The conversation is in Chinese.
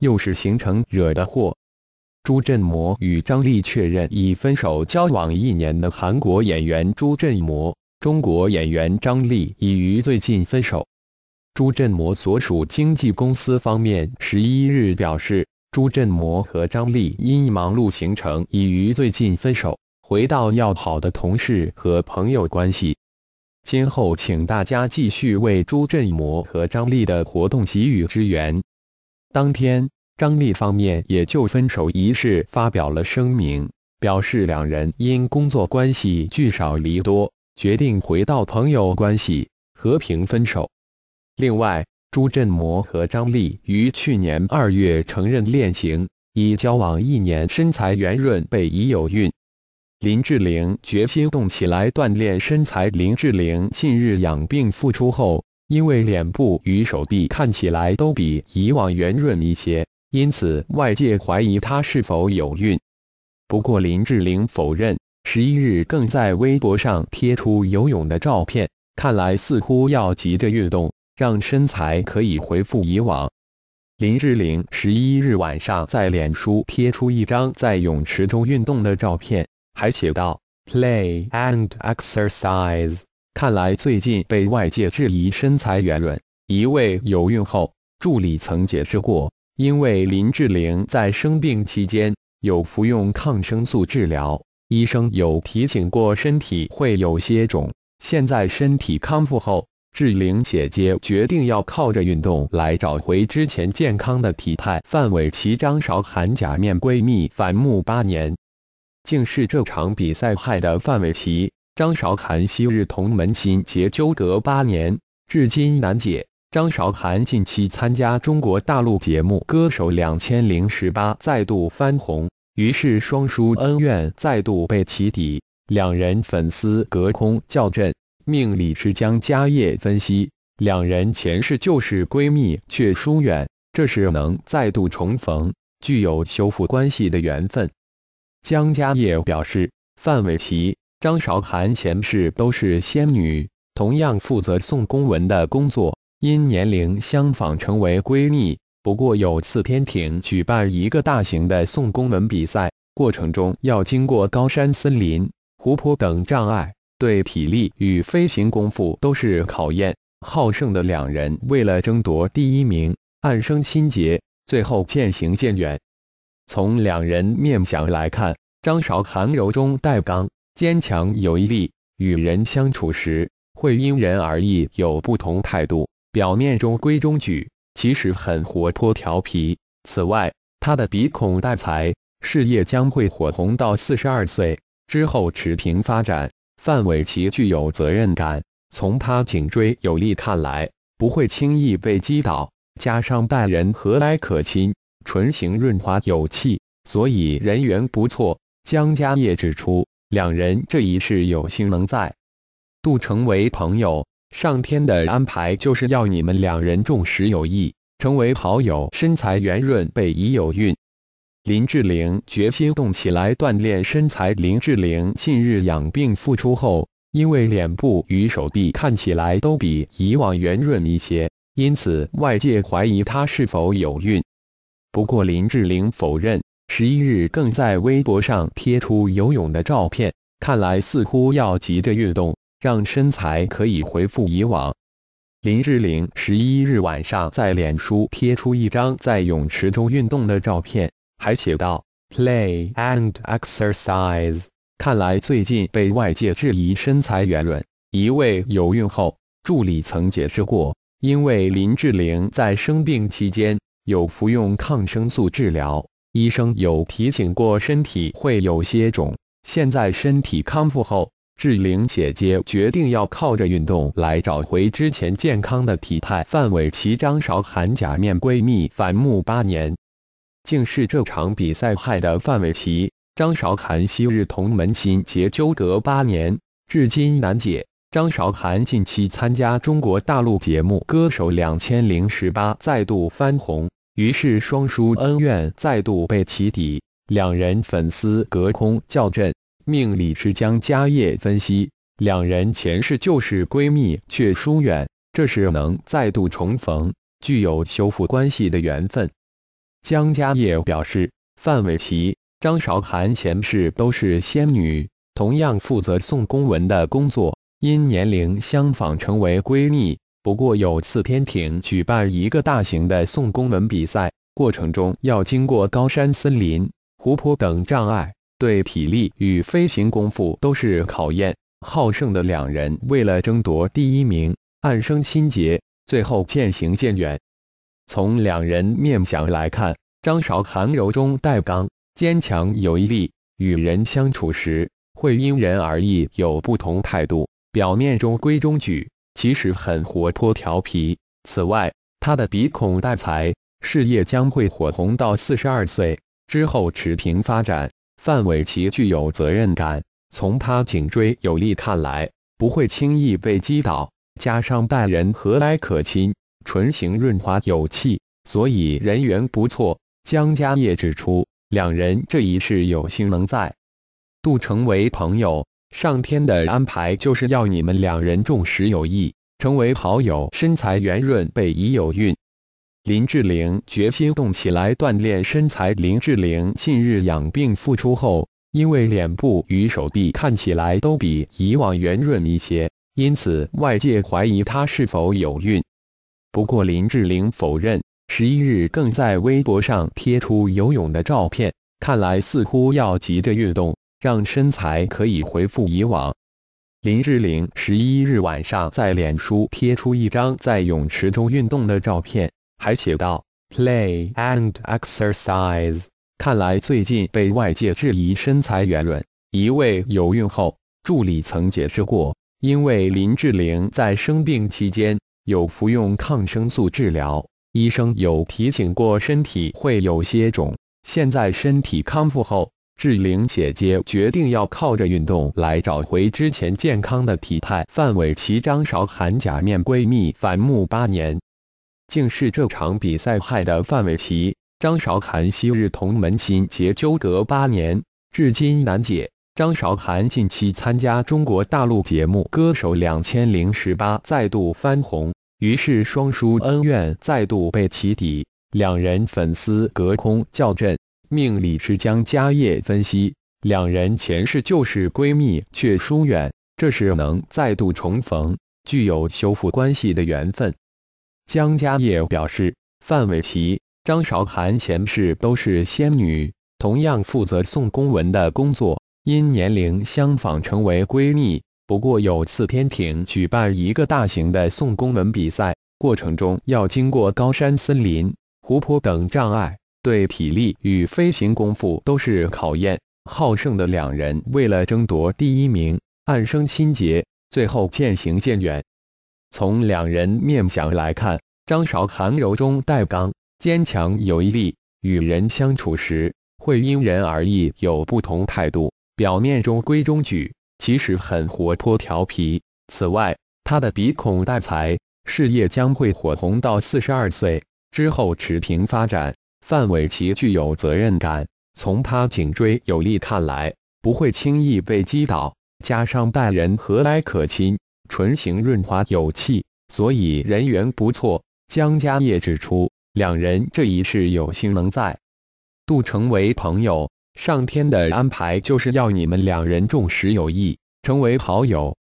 又是行程惹的祸。朱振模与张丽确认已分手，交往一年的韩国演员朱振模、中国演员张丽已于最近分手。朱振模所属经纪公司方面十一日表示，朱振模和张丽因忙碌行程已于最近分手，回到要好的同事和朋友关系。今后请大家继续为朱振模和张丽的活动给予支援。当天。张力方面也就分手一事发表了声明，表示两人因工作关系聚少离多，决定回到朋友关系，和平分手。另外，朱振模和张力于去年二月承认恋情，已交往一年，身材圆润，被疑有孕。林志玲决心动起来锻炼身材，林志玲近日养病复出后，因为脸部与手臂看起来都比以往圆润一些。因此，外界怀疑她是否有孕。不过，林志玲否认。十一日更在微博上贴出游泳的照片，看来似乎要急着运动，让身材可以回复以往。林志玲十一日晚上在脸书贴出一张在泳池中运动的照片，还写道：“Play and exercise。”看来最近被外界质疑身材圆润，一位有孕后助理曾解释过。因为林志玲在生病期间有服用抗生素治疗，医生有提醒过身体会有些肿。现在身体康复后，志玲姐姐决定要靠着运动来找回之前健康的体态。范玮琪、张韶涵假面闺蜜反目八年，竟是这场比赛害的范玮琪、张韶涵昔日同门心结纠葛八年，至今难解。张韶涵近期参加中国大陆节目《歌手2018》，再度翻红，于是双姝恩怨再度被起底，两人粉丝隔空叫阵。命理师将江嘉叶分析，两人前世就是闺蜜却疏远，这是能再度重逢、具有修复关系的缘分。江嘉业表示，范玮琪、张韶涵前世都是仙女，同样负责送公文的工作。因年龄相仿，成为闺蜜。不过，有次天庭举办一个大型的送宫门比赛，过程中要经过高山、森林、湖泊等障碍，对体力与飞行功夫都是考验。好胜的两人为了争夺第一名，暗生心结，最后渐行渐远。从两人面相来看，张韶涵柔中带刚，坚强有毅力，与人相处时会因人而异，有不同态度。表面中规中矩，其实很活泼调皮。此外，他的鼻孔带财，事业将会火红到四十二岁之后持平发展。范伟奇具有责任感，从他颈椎有力看来，不会轻易被击倒。加上待人和蔼可亲，唇形润滑有气，所以人缘不错。江家业指出，两人这一世有幸能在杜成为朋友。上天的安排就是要你们两人重拾友谊，成为好友。身材圆润，被疑有孕。林志玲决心动起来锻炼身材。林志玲近日养病复出后，因为脸部与手臂看起来都比以往圆润一些，因此外界怀疑她是否有孕。不过林志玲否认。十一日更在微博上贴出游泳的照片，看来似乎要急着运动。让身材可以回复以往。林志玲十一日晚上在脸书贴出一张在泳池中运动的照片，还写道：“Play and exercise。”看来最近被外界质疑身材圆润，一位有孕后助理曾解释过，因为林志玲在生病期间有服用抗生素治疗，医生有提醒过身体会有些肿，现在身体康复后。志玲姐姐决定要靠着运动来找回之前健康的体态。范玮琪、张韶涵假面闺蜜反目八年，竟是这场比赛害的范玮琪、张韶涵昔日同门心结纠葛八年，至今难解。张韶涵近期参加中国大陆节目《歌手2018》，再度翻红，于是双姝恩怨再度被起底，两人粉丝隔空叫阵。命理师将家业分析，两人前世就是闺蜜却疏远，这是能再度重逢、具有修复关系的缘分。江家业表示，范伟琪、张韶涵前世都是仙女，同样负责送公文的工作，因年龄相仿成为闺蜜。不过有次天庭举办一个大型的送公文比赛，过程中要经过高山、森林、湖泊等障碍。对体力与飞行功夫都是考验，好胜的两人为了争夺第一名，暗生心结，最后渐行渐远。从两人面相来看，张韶涵柔中带刚，坚强有毅力，与人相处时会因人而异，有不同态度，表面中规中矩，其实很活泼调皮。此外，他的鼻孔带财，事业将会火红到四十二岁之后持平发展。范玮琪具有责任感，从他颈椎有力看来，不会轻易被击倒。加上待人和蔼可亲，唇形润滑有气，所以人缘不错。江嘉业指出，两人这一世有幸能在，度成为朋友。上天的安排就是要你们两人重实友谊，成为好友。身材圆润，背已有孕。林志玲决心动起来锻炼身材。林志玲近日养病复出后，因为脸部与手臂看起来都比以往圆润一些，因此外界怀疑她是否有孕。不过林志玲否认，十一日更在微博上贴出游泳的照片，看来似乎要急着运动，让身材可以回复以往。林志玲十一日晚上在脸书贴出一张在泳池中运动的照片。还写道：“Play and exercise。”看来最近被外界质疑身材圆润，一位有孕后助理曾解释过，因为林志玲在生病期间有服用抗生素治疗，医生有提醒过身体会有些肿。现在身体康复后，志玲姐姐决定要靠着运动来找回之前健康的体态。范玮琪、张韶涵假面闺蜜反目八年。竟是这场比赛害的范玮琪、张韶涵昔日同门心结纠葛八年，至今难解。张韶涵近期参加中国大陆节目《歌手2018》，再度翻红，于是双姝恩怨再度被起底，两人粉丝隔空叫阵。命理师将家业分析，两人前世就是闺蜜，却疏远，这是能再度重逢、具有修复关系的缘分。江家叶表示，范玮琪、张韶涵前世都是仙女，同样负责送公文的工作，因年龄相仿成为闺蜜。不过有次天庭举办一个大型的送公文比赛，过程中要经过高山、森林、湖泊等障碍，对体力与飞行功夫都是考验。好胜的两人为了争夺第一名，暗生心结，最后渐行渐远。从两人面相来看，张韶涵柔中带刚，坚强有力，与人相处时会因人而异，有不同态度，表面中规中矩，其实很活泼调皮。此外，他的鼻孔带财，事业将会火红到四十二岁之后持平发展。范玮琪具有责任感，从他颈椎有力看来，不会轻易被击倒，加上待人和蔼可亲。唇形润滑有气，所以人缘不错。江家业指出，两人这一世有幸能在度成为朋友，上天的安排就是要你们两人重实友谊，成为好友。